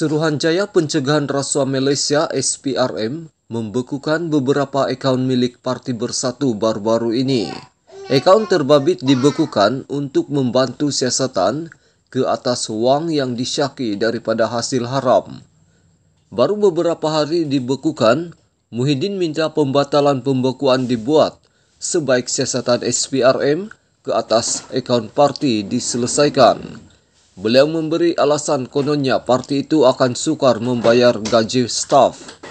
Suruhanjaya Pencegahan Rasuah Malaysia SPRM membekukan beberapa akaun milik Parti Bersatu baru-baru ini. Akaun terbabit dibekukan untuk membantu siasatan ke atas wang yang disyaki daripada hasil haram. Baru beberapa hari dibekukan, Muhyiddin minta pembatalan pembekuan dibuat sebaik siasatan SPRM ke atas akaun parti diselesaikan. Beliau memberi alasan kononnya parti itu akan sukar membayar gaji staf.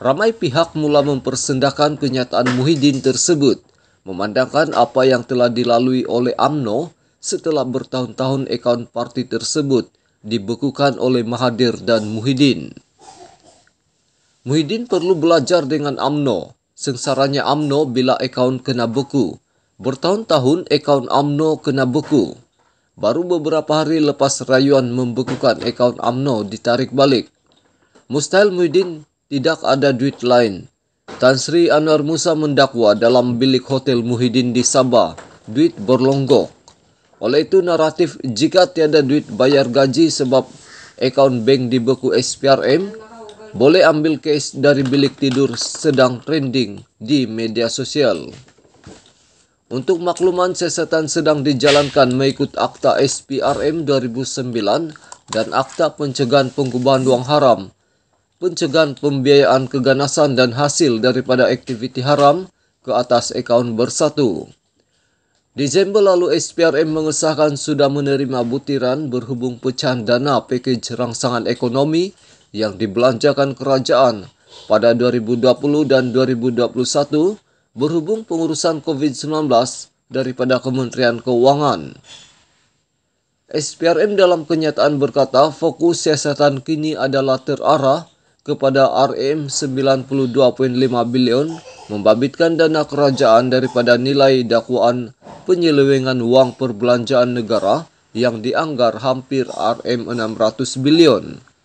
Ramai pihak mula mempersendakan kenyataan Muhyiddin tersebut, memandangkan apa yang telah dilalui oleh AMNO setelah bertahun-tahun akaun parti tersebut dibekukan oleh Mahathir dan Muhyiddin. Muhyiddin perlu belajar dengan AMNO. Sengsaranya AMNO bila akaun kena beku. Bertahun-tahun akaun AMNO kena beku baru beberapa hari lepas rayuan membekukan akaun Amno ditarik balik. Mustahil Muhyiddin tidak ada duit lain. Tan Sri Anwar Musa mendakwa dalam bilik hotel Muhyiddin di Sabah, duit berlonggok. Oleh itu naratif jika tiada duit bayar gaji sebab akaun bank dibeku SPRM, boleh ambil case dari bilik tidur sedang trending di media sosial. Untuk makluman, sesetan sedang dijalankan mengikut Akta SPRM 2009 dan Akta Pencegahan Pengubahan Duang Haram, Pencegahan Pembiayaan Keganasan dan Hasil daripada Aktiviti Haram ke atas akaun bersatu. Disember lalu SPRM mengesahkan sudah menerima butiran berhubung pecahan dana pakej rangsangan ekonomi yang dibelanjakan kerajaan pada 2020 dan 2021 berhubung pengurusan COVID-19 daripada Kementerian Keuangan. SPRM dalam kenyataan berkata fokus siasatan kini adalah terarah kepada RM92.5 bilion membabitkan dana kerajaan daripada nilai dakwaan penyelewengan wang perbelanjaan negara yang dianggar hampir RM600 bilion.